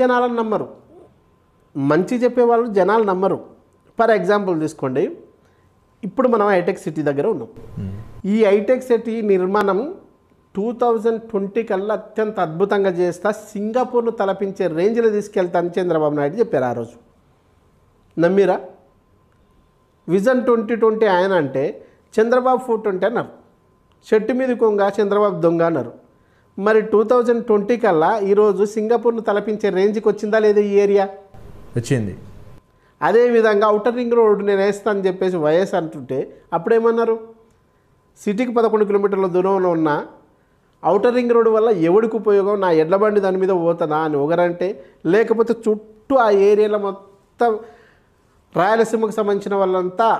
జనాలను నమ్మరు మంచి చెప్పే వాళ్ళు జనాలు నమ్మరు ఫర్ ఎగ్జాంపుల్ తీసుకోండి ఇప్పుడు మనం హైటెక్ సిటీ దగ్గర ఉన్నాం ఈ హైటెక్ సిటీ నిర్మాణం టూ థౌజండ్ ట్వంటీ కల్లా అత్యంత అద్భుతంగా చేస్తా సింగపూర్ను తలపించే రేంజ్లో తీసుకెళ్తాను చంద్రబాబు నాయుడు చెప్పారు ఆ రోజు నమ్మిరా విజన్ ట్వంటీ ట్వంటీ ఆయన అంటే చంద్రబాబు ఫోర్ ట్వంటీ అన్నారు చెట్టు మీద కొంగ చంద్రబాబు దొంగ అన్నారు మరి టూ థౌజండ్ ట్వంటీ కల్లా ఈరోజు సింగపూర్ను తలపించే రేంజ్కి వచ్చిందా లేదా ఈ ఏరియా వచ్చింది అదేవిధంగా అవుటర్ రింగ్ రోడ్ నేను వేస్తానని చెప్పేసి వైఎస్ అంటుంటే అప్పుడేమన్నారు సిటీకి పదకొండు కిలోమీటర్ల దూరంలో ఉన్న అవుటర్ రింగ్ రోడ్ వల్ల ఎవడికి ఉపయోగం నా ఎడ్లబండి దాని మీద పోతుందా అని ఒకరంటే లేకపోతే చుట్టూ ఆ ఏరియాలో మొత్తం రాయలసీమకు సంబంధించిన వాళ్ళంతా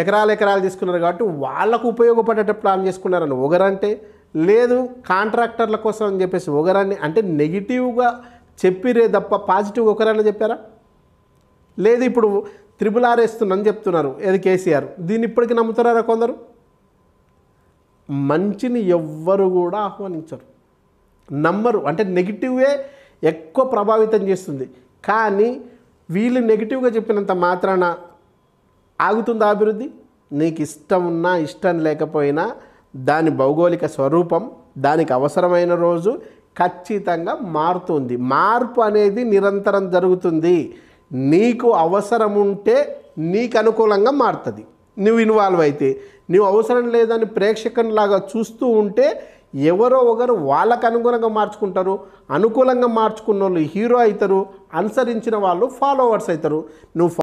ఎకరాలు ఎకరాలు తీసుకున్నారు కాబట్టి వాళ్ళకు ఉపయోగపడేటట్టు ప్లాన్ చేసుకున్నారని ఒకరంటే లేదు కాంట్రాక్టర్ల కోసం అని చెప్పేసి ఒకరాన్ని అంటే నెగిటివ్గా చెప్పిరే తప్ప పాజిటివ్ ఒకరాన్ని చెప్పారా లేదు ఇప్పుడు త్రిబుల్ ఆర్ వేస్తున్నాను చెప్తున్నారు ఏది కేసీఆర్ దీన్ని ఇప్పటికీ నమ్ముతున్నారా కొందరు మంచిని ఎవ్వరు కూడా ఆహ్వానించరు నమ్మరు అంటే నెగిటివే ఎక్కువ ప్రభావితం చేస్తుంది కానీ వీళ్ళు నెగిటివ్గా చెప్పినంత మాత్రాన ఆగుతుందా అభివృద్ధి నీకు ఇష్టం ఉన్నా ఇష్టం లేకపోయినా దాని భౌగోళిక స్వరూపం దానికి అవసరమైన రోజు ఖచ్చితంగా మారుతుంది మార్పు అనేది నిరంతరం జరుగుతుంది నీకు అవసరం ఉంటే నీకు అనుకూలంగా మారుతుంది నువ్వు ఇన్వాల్వ్ అయితే నువ్వు అవసరం లేదని ప్రేక్షకునిలాగా చూస్తూ ఉంటే ఎవరో ఒకరు వాళ్ళకు అనుగుణంగా మార్చుకుంటారు అనుకూలంగా మార్చుకున్న వాళ్ళు హీరో అవుతారు అనుసరించిన వాళ్ళు ఫాలోవర్స్ అవుతారు నువ్వు